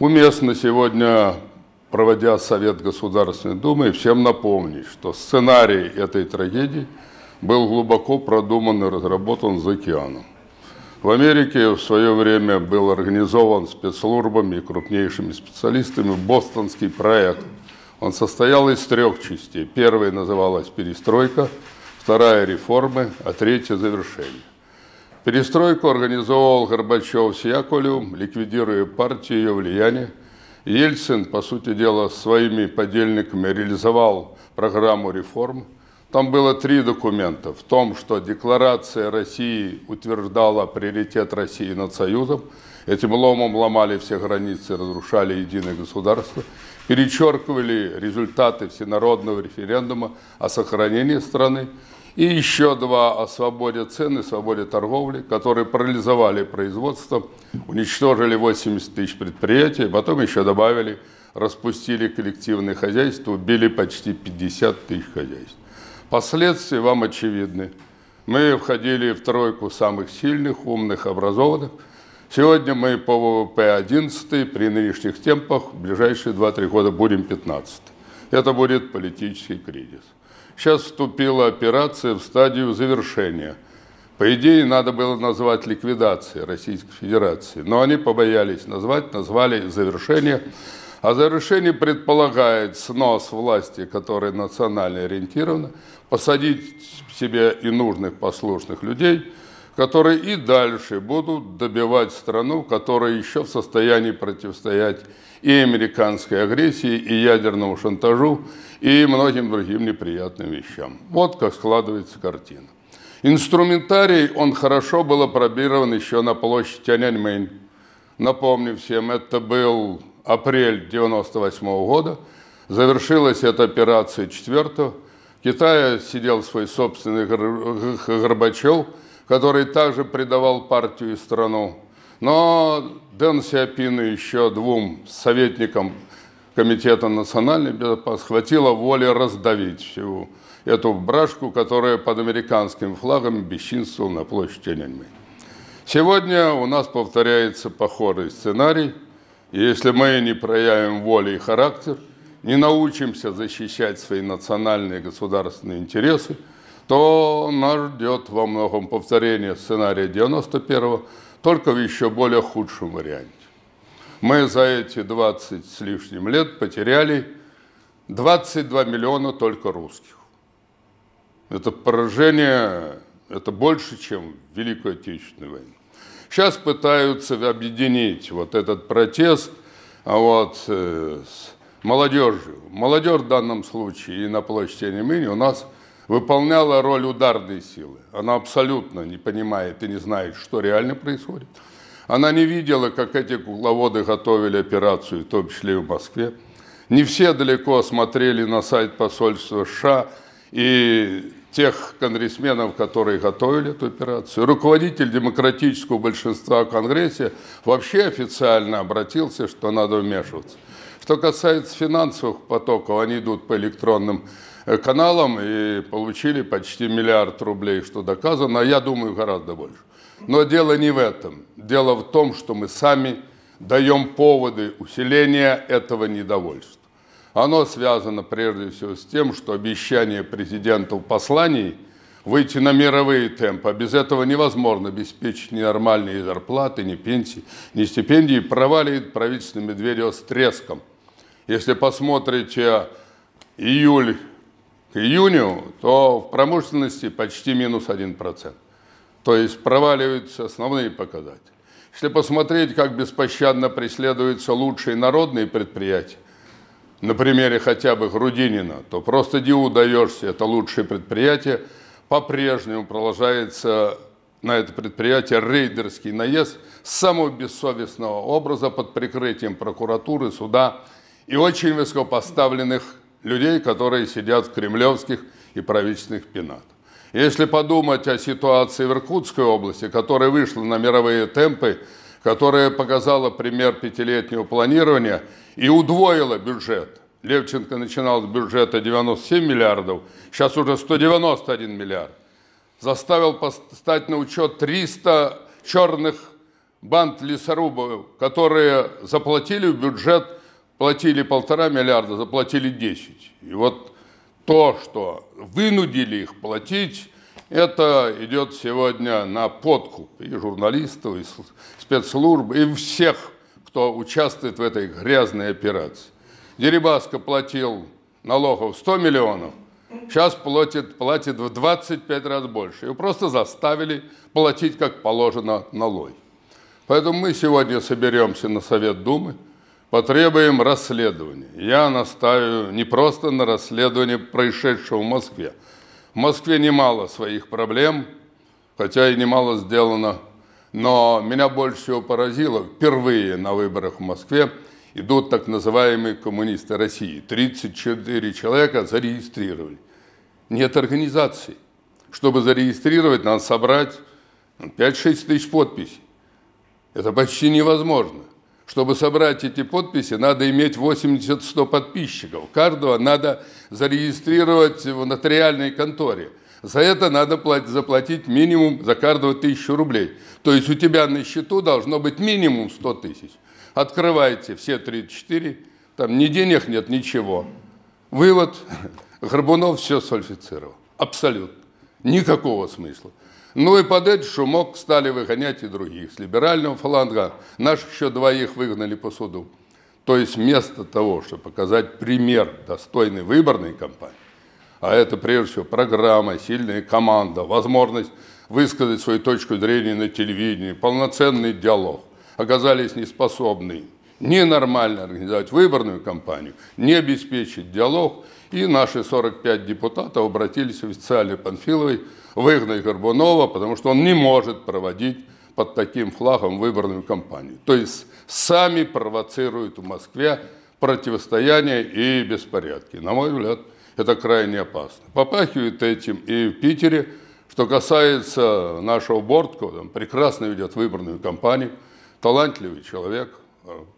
Уместно сегодня, проводя Совет Государственной Думы, всем напомнить, что сценарий этой трагедии был глубоко продуман и разработан за океаном. В Америке в свое время был организован спецслужбами и крупнейшими специалистами бостонский проект. Он состоял из трех частей. Первая называлась «Перестройка», вторая – «Реформы», а третья – «Завершение». Перестройку организовал Горбачев с Яковлевым, ликвидируя партию и ее влияние. Ельцин, по сути дела, своими подельниками реализовал программу реформ. Там было три документа. В том, что декларация России утверждала приоритет России над Союзом. Этим ломом ломали все границы, разрушали единое государство. Перечеркивали результаты всенародного референдума о сохранении страны. И еще два о свободе цены, свободе торговли, которые парализовали производство, уничтожили 80 тысяч предприятий, а потом еще добавили, распустили коллективные хозяйства, убили почти 50 тысяч хозяйств. Последствия вам очевидны. Мы входили в тройку самых сильных, умных, образованных. Сегодня мы по ВВП 11, при нынешних темпах в ближайшие 2-3 года будем 15. Это будет политический кризис. Сейчас вступила операция в стадию завершения. По идее, надо было назвать ликвидацией Российской Федерации, но они побоялись назвать, назвали завершение. А завершение предполагает снос власти, которая национально ориентирована, посадить в себе и нужных послушных людей, которые и дальше будут добивать страну, которая еще в состоянии противостоять и американской агрессии, и ядерному шантажу, и многим другим неприятным вещам. Вот как складывается картина. Инструментарий, он хорошо был опробирован еще на площади Тяньаньмэнь. Напомню всем, это был апрель 98 -го года. Завершилась эта операция 4 -го. В сидел свой собственный Горбачев, который также предавал партию и страну. Но Дэн Сиапин и еще двум советникам Комитета национальной безопасности хватило воли раздавить всю эту брашку, которая под американским флагом бесчинствовала на площади Леньмы. Сегодня у нас повторяется похожий сценарий. И если мы не проявим воли и характер, не научимся защищать свои национальные государственные интересы, то нас ждет во многом повторение сценария 91-го, только в еще более худшем варианте мы за эти 20 с лишним лет потеряли 22 миллиона только русских. Это поражение, это больше, чем Великую Отечественную войну. Сейчас пытаются объединить вот этот протест а вот, э, с молодежью. Молодежь в данном случае и на площади имени у нас выполняла роль ударной силы. Она абсолютно не понимает и не знает, что реально происходит. Она не видела, как эти кукловоды готовили операцию, в том числе и в Москве. Не все далеко смотрели на сайт посольства США и тех конгрессменов, которые готовили эту операцию. Руководитель демократического большинства в Конгрессе вообще официально обратился, что надо вмешиваться. Что касается финансовых потоков, они идут по электронным э, каналам и получили почти миллиард рублей, что доказано, а я думаю, гораздо больше. Но дело не в этом. Дело в том, что мы сами даем поводы усиления этого недовольства. Оно связано прежде всего с тем, что обещание президента в послании выйти на мировые темпы, а без этого невозможно обеспечить ни нормальные зарплаты, ни пенсии, ни стипендии, проваливает правительство Медведева с треском. Если посмотрите июль к июню, то в промышленности почти минус 1%. То есть проваливаются основные показатели. Если посмотреть, как беспощадно преследуются лучшие народные предприятия, на примере хотя бы Грудинина, то просто диву даешься, это лучшие предприятия по-прежнему продолжается на это предприятие рейдерский наезд с самого бессовестного образа под прикрытием прокуратуры, суда и очень высокопоставленных людей, которые сидят в кремлевских и правительственных пенатах. Если подумать о ситуации в Иркутской области, которая вышла на мировые темпы, которая показала пример пятилетнего планирования и удвоила бюджет. Левченко начинал с бюджета 97 миллиардов, сейчас уже 191 миллиард. Заставил стать на учет 300 черных банд лесорубов, которые заплатили в бюджет, платили полтора миллиарда, заплатили 10. И вот то, что вынудили их платить, это идет сегодня на подкуп и журналистов, и спецслужб, и всех, кто участвует в этой грязной операции. Дерибаска платил налогов 100 миллионов, сейчас платит, платит в 25 раз больше. Его просто заставили платить, как положено, налоги. Поэтому мы сегодня соберемся на Совет Думы – Потребуем расследования. Я настаиваю не просто на расследование происшедшего в Москве. В Москве немало своих проблем, хотя и немало сделано. Но меня больше всего поразило, впервые на выборах в Москве идут так называемые коммунисты России. 34 человека зарегистрировали. Нет организации. Чтобы зарегистрировать, надо собрать 5-6 тысяч подписей. Это почти невозможно. Чтобы собрать эти подписи, надо иметь 80-100 подписчиков. Каждого надо зарегистрировать в нотариальной конторе. За это надо заплатить минимум за каждого тысячу рублей. То есть у тебя на счету должно быть минимум 100 тысяч. Открываете все 34, там ни денег нет, ничего. Вывод, Горбунов все сольфицировал. Абсолютно. Никакого смысла. Ну и под этот шумок стали выгонять и других. С либерального фланга наших еще двоих выгнали по суду. То есть вместо того, чтобы показать пример достойной выборной кампании, а это прежде всего программа, сильная команда, возможность высказать свою точку зрения на телевидении, полноценный диалог, оказались неспособны ненормально организовать выборную кампанию, не обеспечить диалог, и наши 45 депутатов обратились официально Панфиловой выгнать Горбунова, потому что он не может проводить под таким флагом выборную кампанию. То есть сами провоцируют в Москве противостояние и беспорядки. На мой взгляд, это крайне опасно. Попахивает этим и в Питере. Что касается нашего Бортко, он прекрасно ведет выборную кампанию, талантливый человек,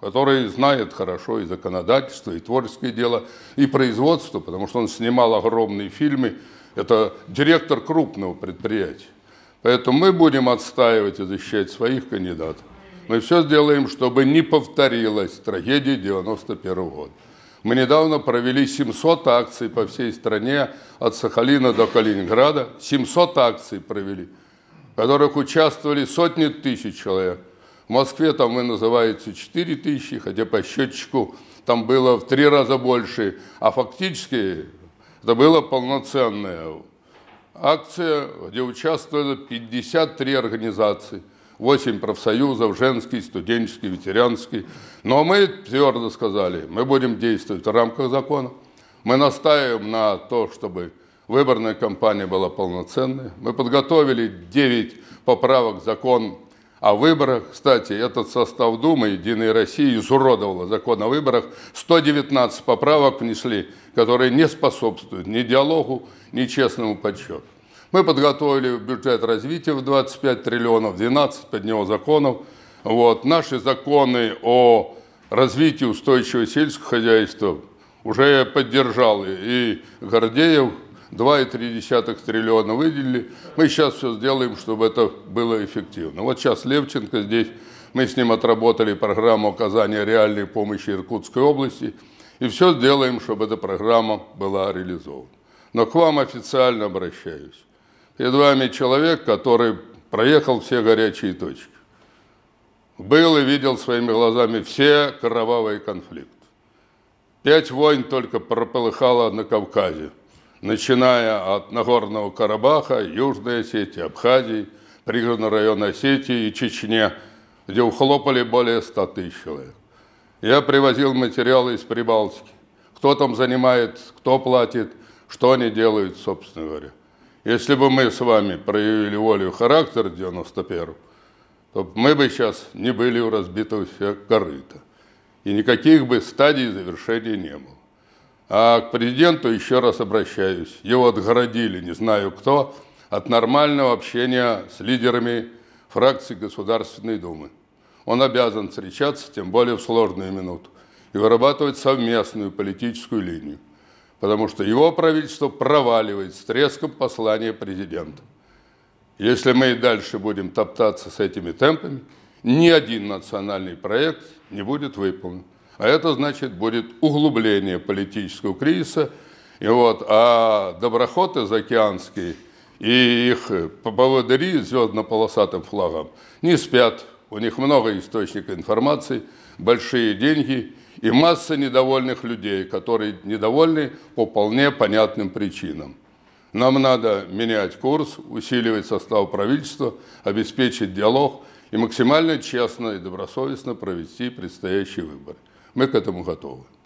который знает хорошо и законодательство, и творческое дело, и производство, потому что он снимал огромные фильмы. Это директор крупного предприятия. Поэтому мы будем отстаивать и защищать своих кандидатов. Мы все сделаем, чтобы не повторилась трагедия 91 года. Мы недавно провели 700 акций по всей стране, от Сахалина до Калининграда. 700 акций провели, в которых участвовали сотни тысяч человек. В Москве там и называется 4 тысячи, хотя по счетчику там было в три раза больше, а фактически это была полноценная акция, где участвовали 53 организации, 8 профсоюзов, женский, студенческий, ветеранский. Но мы твердо сказали, мы будем действовать в рамках закона, мы настаиваем на то, чтобы выборная кампания была полноценной. Мы подготовили 9 поправок к закону. А выборах, кстати, этот состав Думы «Единой России» изуродовала закон о выборах. 119 поправок внесли, которые не способствуют ни диалогу, ни честному подсчету. Мы подготовили бюджет развития в 25 триллионов, 12 под него законов. Вот. Наши законы о развитии устойчивого сельского хозяйства уже поддержал и Гордеев, 2,3 триллиона выделили. Мы сейчас все сделаем, чтобы это было эффективно. Вот сейчас Левченко здесь, мы с ним отработали программу оказания реальной помощи Иркутской области. И все сделаем, чтобы эта программа была реализована. Но к вам официально обращаюсь. Перед вами человек, который проехал все горячие точки. Был и видел своими глазами все кровавые конфликты. Пять войн только прополыхало на Кавказе начиная от Нагорного Карабаха, Южной Осетии, Абхазии, пригородного района Осетии и Чечне, где ухлопали более 100 тысяч человек. Я привозил материалы из Прибалтики. Кто там занимает, кто платит, что они делают, собственно говоря. Если бы мы с вами проявили волю характер 91 то мы бы сейчас не были у разбитого все корыта. И никаких бы стадий завершения не было. А к президенту еще раз обращаюсь. Его отгородили, не знаю кто, от нормального общения с лидерами фракций Государственной Думы. Он обязан встречаться, тем более в сложную минуту, и вырабатывать совместную политическую линию, потому что его правительство проваливает с треском послание президента. Если мы и дальше будем топтаться с этими темпами, ни один национальный проект не будет выполнен. А это значит будет углубление политического кризиса. И вот, а доброходы заокеанские и их поводыри звездно-полосатым флагом не спят. У них много источников информации, большие деньги и масса недовольных людей, которые недовольны по вполне понятным причинам. Нам надо менять курс, усиливать состав правительства, обеспечить диалог и максимально честно и добросовестно провести предстоящие выборы. Мы к этому готовы.